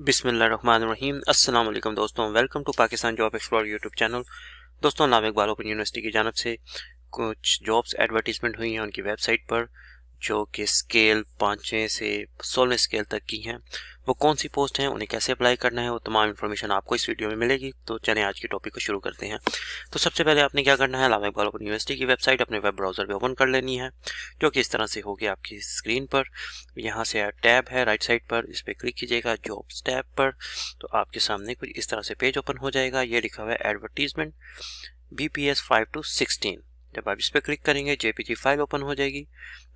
बिसमीम अल्लाम दोस्तों welcome to Pakistan job explore YouTube channel दोस्तों नाम इकबाल ओपन यूनिवर्सिटी की जानब से कुछ जॉब्स एडवर्टीज़मेंट हुई हैं उनकी वेबसाइट पर जो कि स्केल पाँचवें से सोलहवें स्केल तक की हैं वो कौन सी पोस्ट हैं उन्हें कैसे अप्लाई करना है वो तमाम इन्फॉर्मेशन आपको इस वीडियो में मिलेगी तो चलें आज के टॉपिक को शुरू करते हैं तो सबसे पहले आपने क्या करना है अलावा इकबाल यूनिवर्सिटी की वेबसाइट अपने वेब ब्राउज़र पर ओपन कर लेनी है जो कि इस तरह से होगी आपकी स्क्रीन पर यहाँ से टैब है राइट साइड पर इस पर क्लिक कीजिएगा जॉब्स टैब पर तो आपके सामने कुछ इस तरह से पेज ओपन हो जाएगा ये लिखा हुआ है advertisement B P S five to sixteen जब आप इस पर क्लिक करेंगे जेपीजी फाइल ओपन हो जाएगी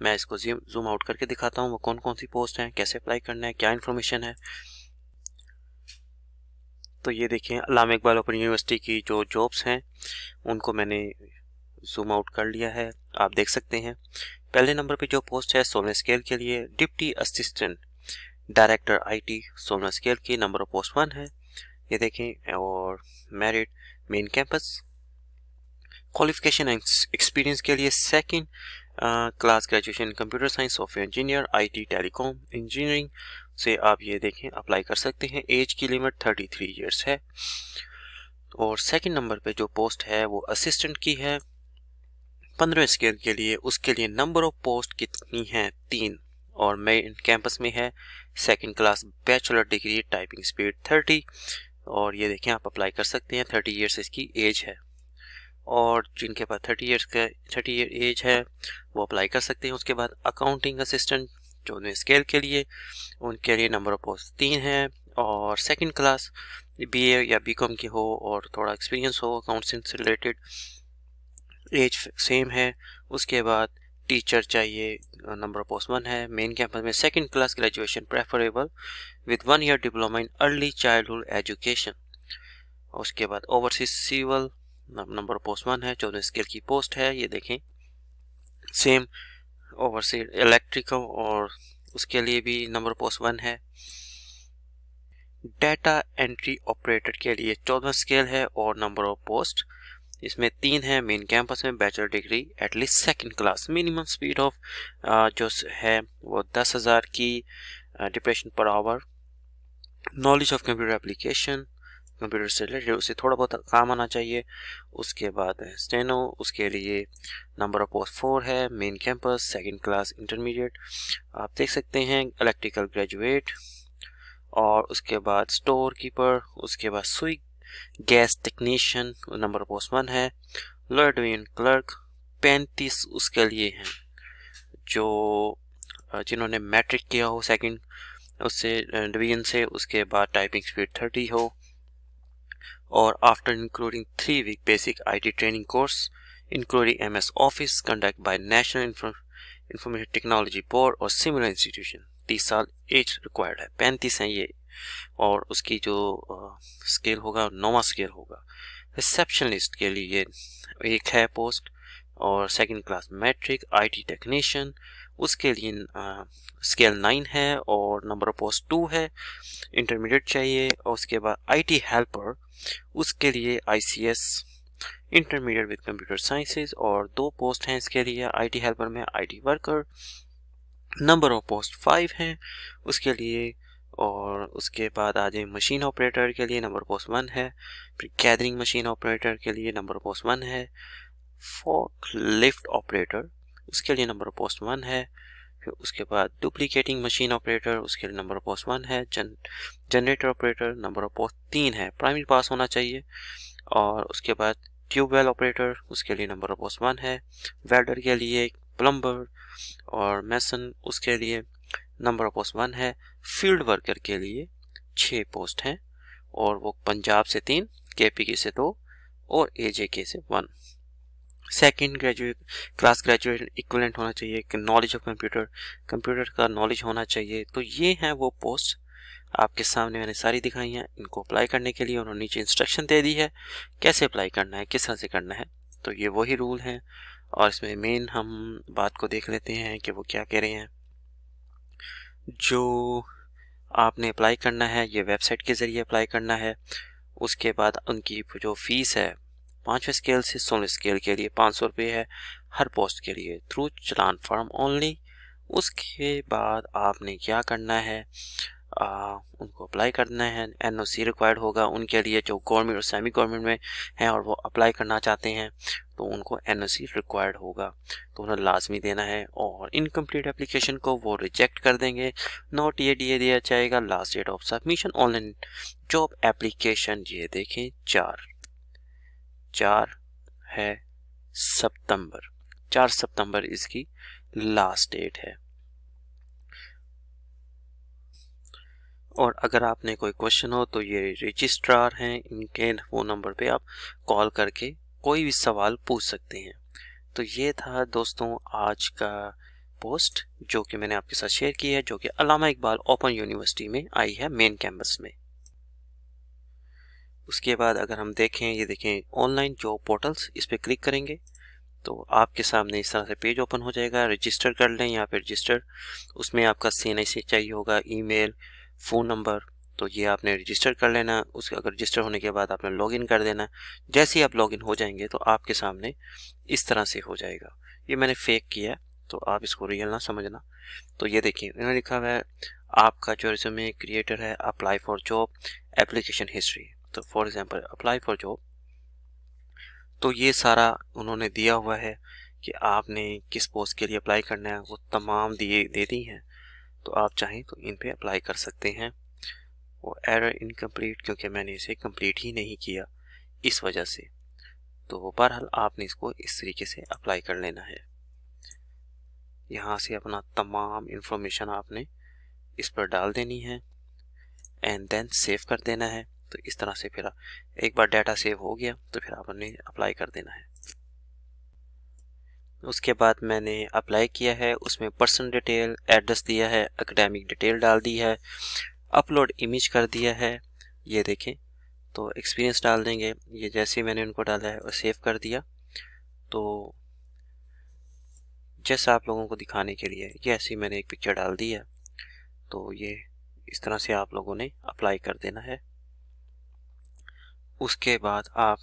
मैं इसको जूम आउट करके दिखाता हूँ वो कौन कौन सी पोस्ट हैं कैसे अप्लाई करना है क्या इन्फॉर्मेशन है तो ये देखें अलाम इकबाल ओपन यूनिवर्सिटी की जो जॉब्स हैं उनको मैंने जूम आउट कर लिया है आप देख सकते हैं पहले नंबर पे जो पोस्ट है सोलर स्केल के लिए डिप्टी असिस्टेंट डायरेक्टर आईटी सोलर स्केल की नंबर ऑफ पोस्ट वन है ये देखें और merit main campus qualification and experience के लिए second class graduation computer science software engineer IT telecom engineering से आप ये देखें अप्लाई कर सकते हैं एज की लिमिट 33 थ्री ईयर्स है और सेकेंड नंबर पे जो पोस्ट है वो असिस्टेंट की है पंद्रह स्केल के लिए उसके लिए नंबर ऑफ पोस्ट कितनी है तीन और मेन कैंपस में है second class bachelor degree typing speed thirty और ये देखें आप अप्लाई कर सकते हैं थर्टी ईयर्स इसकी एज है और जिनके पास थर्टी ईयर्स का थर्टी ईयर एज है वो अप्लाई कर सकते हैं उसके बाद अकाउंटिंग असिस्टेंट उन्हें स्केल के लिए उनके लिए नंबर ऑफ पोस्ट तीन है और second class B A B Com की हो और थोड़ा एक्सपीरियंस हो अकाउंटिंग से रिलेटेड एज सेम है उसके बाद टीचर चाहिए नंबर ऑफ पोस्ट वन है मेन कैंपस में second class graduation preferable with one year diploma in early child education उसके बाद overseas civil number post one है चौदह स्केल की पोस्ट है ये देखें सेम ओवरसीड इलेक्ट्रिकल और उसके लिए भी नंबर पोस्ट वन है डाटा एंट्री ऑपरेटर के लिए चौदह स्केल है और नंबर ऑफ पोस्ट इसमें तीन है मेन कैंपस में bachelor degree at least second class minimum speed of जो है वो दस हज़ार की डिप्रेशन पर hour knowledge of computer application computer से रिलेटेड उसे थोड़ा बहुत काम आना चाहिए उसके बाद है स्टेनो उसके लिए नंबर ऑफ पोस्ट फोर है main campus second class intermediate आप देख सकते हैं इलेक्ट्रिकल ग्रेजुएट और उसके बाद स्टोर कीपर उसके बाद स्विग gas technician number post one है लॉयर क्लर्क पैंतीस उसके लिए हैं जो जिन्होंने मैट्रिक किया हो सेकंड उससे डिवीजन से उसके बाद टाइपिंग स्पीड थर्टी हो or after including three week basic IT training course, including MS Office conducted by National Info Information Technology Board or similar institution. तीस साल एज रिक्वायर्ड है पैंतीस हैं ये और उसकी जो स्केल होगा नोवा स्केल होगा रिसेप्शनिस्ट के लिए एक है पोस्ट और second class matric IT technician उसके लिए स्केल स्केल नाइन है और नंबर ऑफ पोस्ट टू है इंटरमीडिएट चाहिए और उसके बाद आईटी हेल्पर उसके लिए ICS intermediate with computer sciences और दो पोस्ट हैं इसके लिए आईटी हेल्पर में IT worker number of post five हैं उसके लिए और उसके बाद आ जाए मशीन ऑपरेटर के लिए नंबर पोस्ट वन है फिर गैदरिंग मशीन ऑपरेटर के लिए नंबर पोस्ट वन है लिफ्ट ऑपरेटर उसके लिए नंबर पोस्ट वन है फिर उसके बाद डुप्लीकेटिंग मशीन ऑपरेटर उसके लिए नंबर पोस्ट वन है जन जनरेटर ऑपरेटर नंबर पोस्ट तीन है प्राइमरी पास होना चाहिए और उसके बाद ट्यूबवेल ऑपरेटर उसके लिए नंबर पोस्ट वन है वेल्डर के लिए प्लम्बर और मैसन उसके लिए नंबर पोस्ट वन है फील्ड वर्कर के लिए छः पोस्ट हैं और वो पंजाब से तीन के पी के से दो और ए जे के से one second graduate class graduate equivalent होना चाहिए नॉलेज ऑफ कंप्यूटर कंप्यूटर का नॉलेज होना चाहिए तो ये हैं वो पोस्ट आपके सामने मैंने सारी दिखाई हैं इनको अप्लाई करने के लिए उन्होंने नीचे इंस्ट्रक्शन दे दी है कैसे अप्लाई करना है किस तरह से करना है तो ये वही रूल हैं और इसमें मेन हम बात को देख लेते हैं कि वो क्या कह रहे हैं जो आपने अप्लाई करना है ये वेबसाइट के ज़रिए अप्लाई करना है उसके बाद उनकी जो फीस है पाँचवें स्केल से सोलह स्केल के लिए पाँच सौ रुपये है हर पोस्ट के लिए थ्रू चलान फॉर्म ओनली उसके बाद आपने क्या करना है आ, उनको अप्लाई करना है एन ओ सी रिक्वायर्ड होगा उनके लिए जो गवर्नमेंट और सेमी गवर्नमेंट में हैं और वो अप्लाई करना चाहते हैं तो उनको एन ओ सी रिक्वायर्ड होगा तो उन्हें लाजमी देना है और इनकम्प्लीट एप्लीकेशन को वो रिजेक्ट कर देंगे नोट ये डी दिया जाएगा last date of submission online job application ये देखें चार चार है सितंबर चार सितंबर इसकी लास्ट डेट है और अगर आपने कोई क्वेश्चन हो तो ये रजिस्ट्रार हैं इनके फ़ोन नंबर पे आप कॉल करके कोई भी सवाल पूछ सकते हैं तो ये था दोस्तों आज का पोस्ट जो कि मैंने आपके साथ शेयर की है जो कि अलामा इकबाल ओपन यूनिवर्सिटी में आई है मेन कैंपस में उसके बाद अगर हम देखें ये देखें ऑनलाइन जॉब पोर्टल्स इस पर क्लिक करेंगे तो आपके सामने इस तरह से पेज ओपन हो जाएगा रजिस्टर कर लें यहाँ पे रजिस्टर उसमें आपका सी एन चाहिए होगा ईमेल फ़ोन नंबर तो ये आपने रजिस्टर कर लेना उसके अगर रजिस्टर होने के बाद आपने लॉगिन कर देना जैसे ही आप लॉगिन हो जाएंगे तो आपके सामने इस तरह से हो जाएगा ये मैंने फेक किया तो आप इसको रियल ना समझना तो ये देखिए इन्होंने लिखा हुआ है आपका जो रिज्यूमे क्रिएटर है apply for job application history तो for example apply for job तो ये सारा उन्होंने दिया हुआ है कि आपने किस पोस्ट के लिए अप्लाई करना है वो तमाम दिए दे दी हैं तो आप चाहें तो इन पे अप्लाई कर सकते हैं वो एरर इनकम्प्लीट क्योंकि मैंने इसे कंप्लीट ही नहीं किया इस वजह से तो वो बहरहाल आपने इसको इस तरीके से अप्लाई कर लेना है यहाँ से अपना तमाम इन्फॉर्मेशन आपने इस पर डाल देनी है एंड देन सेव कर देना है तो इस तरह से फिर एक बार डाटा सेव हो गया तो फिर आपने अप्लाई कर देना है उसके बाद मैंने अप्लाई किया है उसमें पर्सन डिटेल एड्रेस दिया है एकेडमिक डिटेल डाल दी है अपलोड इमेज कर दिया है ये देखें तो एक्सपीरियंस डाल देंगे ये जैसे मैंने उनको डाला है और सेव कर दिया तो जैसा आप लोगों को दिखाने के लिए ये ऐसे मैंने एक पिक्चर डाल दी है तो ये इस तरह से आप लोगों ने अप्लाई कर देना है उसके बाद आप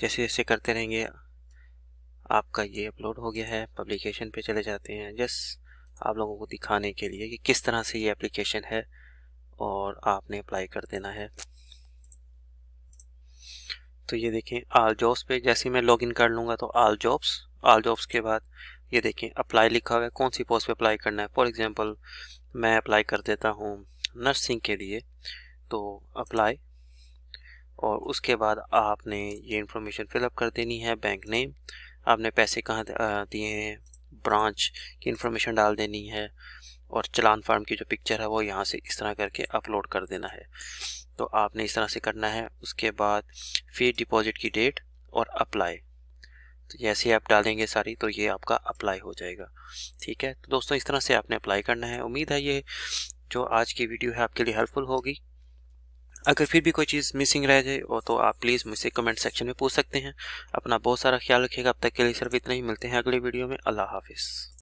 जैसे जैसे करते रहेंगे आपका ये अपलोड हो गया है पब्लिकेशन पे चले जाते हैं जस्ट आप लोगों को दिखाने के लिए कि किस तरह से ये एप्लीकेशन है और आपने अप्लाई कर देना है तो ये देखें आल जॉब्स पे जैसे मैं लॉगिन कर लूँगा तो आल जॉब्स आल जॉब्स के बाद ये देखें अप्लाई लिखा हुआ है कौन सी पोस्ट पे अप्लाई करना है फॉर एग्जांपल मैं अप्लाई कर देता हूँ नर्सिंग के लिए तो अप्लाई और उसके बाद आपने ये इन्फॉर्मेशन फिलअप कर देनी है बैंक नेम आपने पैसे कहाँ दिए हैं ब्रांच की इन्फॉर्मेशन डाल देनी है और चलान फार्म की जो पिक्चर है वो यहाँ से इस तरह करके अपलोड कर देना है तो आपने इस तरह से करना है उसके बाद फिर डिपॉजिट की डेट और अप्लाई तो जैसे आप डालेंगे सारी तो ये आपका अप्लाई हो जाएगा ठीक है तो दोस्तों इस तरह से आपने अप्लाई करना है उम्मीद है ये जो आज की वीडियो है आपके लिए हेल्पफुल होगी अगर फिर भी कोई चीज़ मिसिंग रह जाए वो तो आप प्लीज़ मुझसे कमेंट सेक्शन में पूछ सकते हैं अपना बहुत सारा ख्याल रखिएगा अब तक के लिए सिर्फ इतना ही मिलते हैं अगले वीडियो में अल्लाह हाफिज़